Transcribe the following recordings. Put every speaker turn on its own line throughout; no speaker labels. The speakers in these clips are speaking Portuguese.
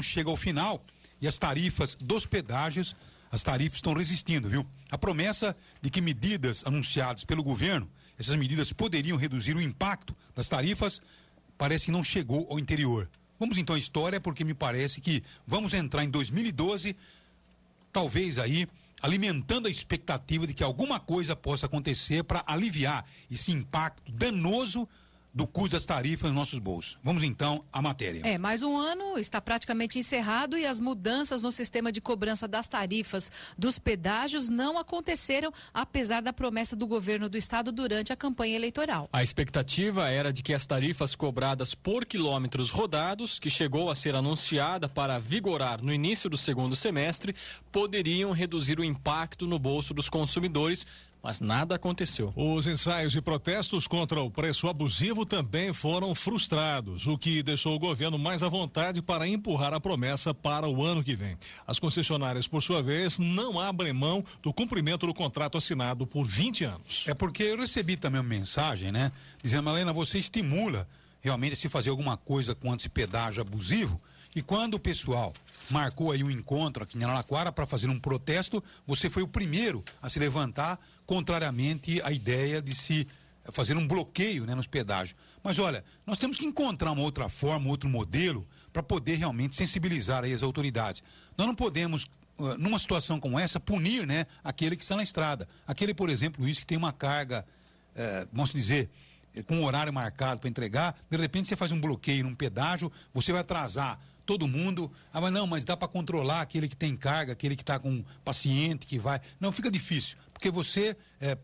não chega ao final e as tarifas dos pedágios, as tarifas estão resistindo, viu? A promessa de que medidas anunciadas pelo governo, essas medidas poderiam reduzir o impacto das tarifas, parece que não chegou ao interior. Vamos então à história, porque me parece que vamos entrar em 2012, talvez aí alimentando a expectativa de que alguma coisa possa acontecer para aliviar esse impacto danoso do custo das tarifas nos nossos bolsos. Vamos então à matéria.
É, mais um ano está praticamente encerrado e as mudanças no sistema de cobrança das tarifas dos pedágios não aconteceram, apesar da promessa do governo do estado durante a campanha eleitoral. A expectativa era de que as tarifas cobradas por quilômetros rodados, que chegou a ser anunciada para vigorar no início do segundo semestre, poderiam reduzir o impacto no bolso dos consumidores mas nada aconteceu. Os ensaios e protestos contra o
preço abusivo também foram frustrados, o que deixou o governo mais à vontade para empurrar a promessa para o ano que vem. As concessionárias, por sua vez, não abrem mão do cumprimento do contrato assinado por 20 anos. É porque eu recebi também uma mensagem, né? Dizendo, Helena, você estimula realmente se fazer alguma coisa com pedágio abusivo. E quando o pessoal marcou aí um encontro aqui em Araraquara para fazer um protesto. Você foi o primeiro a se levantar, contrariamente à ideia de se fazer um bloqueio né, nos pedágios. Mas olha, nós temos que encontrar uma outra forma, outro modelo, para poder realmente sensibilizar as autoridades. Nós não podemos numa situação como essa, punir né, aquele que está na estrada. Aquele, por exemplo, Luiz, que tem uma carga, vamos dizer, é, com um horário marcado para entregar, de repente você faz um bloqueio num pedágio, você vai atrasar todo mundo. Ah, mas não, mas dá para controlar aquele que tem carga, aquele que está com paciente, que vai. Não, fica difícil, porque você, é, é,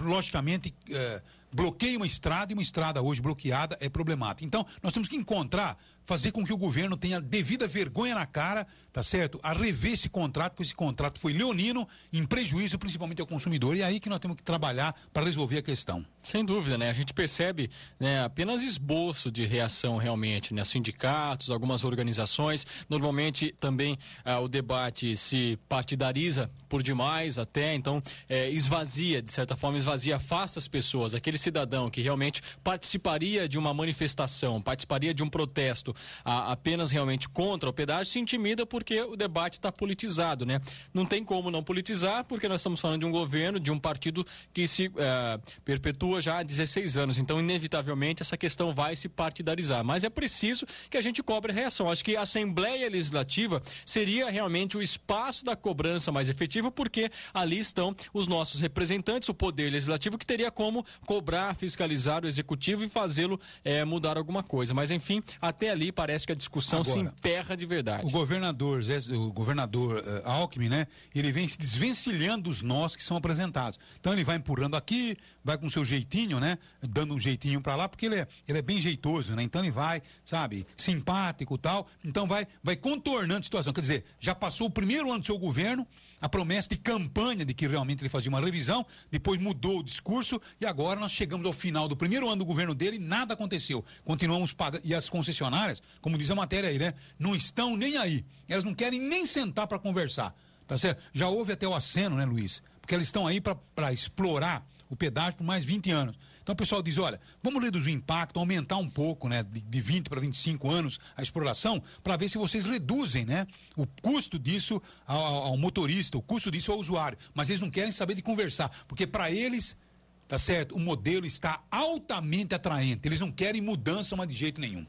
logicamente, é, bloqueia uma estrada e uma estrada hoje bloqueada é problemática. Então, nós temos que encontrar fazer com que o governo tenha devida vergonha na cara, tá certo? A rever esse contrato, porque esse contrato foi leonino, em prejuízo
principalmente ao consumidor. E é aí que nós temos que trabalhar para resolver a questão. Sem dúvida, né? A gente percebe né, apenas esboço de reação realmente, né? Sindicatos, algumas organizações. Normalmente também ah, o debate se partidariza por demais até, então é, esvazia, de certa forma, esvazia, afasta as pessoas. Aquele cidadão que realmente participaria de uma manifestação, participaria de um protesto, a, apenas realmente contra o pedágio, se intimida porque o debate está politizado, né? Não tem como não politizar, porque nós estamos falando de um governo, de um partido que se é, perpetua já há 16 anos. Então, inevitavelmente, essa questão vai se partidarizar. Mas é preciso que a gente cobre a reação. Acho que a Assembleia Legislativa seria realmente o espaço da cobrança mais efetivo, porque ali estão os nossos representantes, o Poder Legislativo, que teria como cobrar, fiscalizar o Executivo e fazê-lo é, mudar alguma coisa. Mas, enfim, até ali ali parece que a discussão Agora, se emperra de verdade.
O governador, o governador eh, Alckmin, né? Ele vem se desvencilhando dos nós que são apresentados. Então ele vai empurrando aqui, vai com seu jeitinho, né? Dando um jeitinho para lá, porque ele é, ele é bem jeitoso, né? Então ele vai, sabe, simpático tal. Então vai, vai contornando a situação. Quer dizer, já passou o primeiro ano do seu governo, a promessa de campanha de que realmente ele fazia uma revisão, depois mudou o discurso e agora nós chegamos ao final do primeiro ano do governo dele e nada aconteceu. Continuamos pagando. E as concessionárias sociais, como diz a matéria aí, né? Não estão nem aí. Elas não querem nem sentar para conversar. Tá certo? Já houve até o aceno, né, Luiz? Porque elas estão aí para explorar o pedágio por mais 20 anos. Então o pessoal diz, olha, vamos reduzir o impacto, aumentar um pouco, né, de, de 20 para 25 anos a exploração, para ver se vocês reduzem, né, o custo disso ao, ao, motorista, o custo disso ao usuário. Mas eles não querem saber de conversar, porque para eles, tá certo, o modelo está altamente atraente. Eles não querem mudança, mas de jeito nenhum.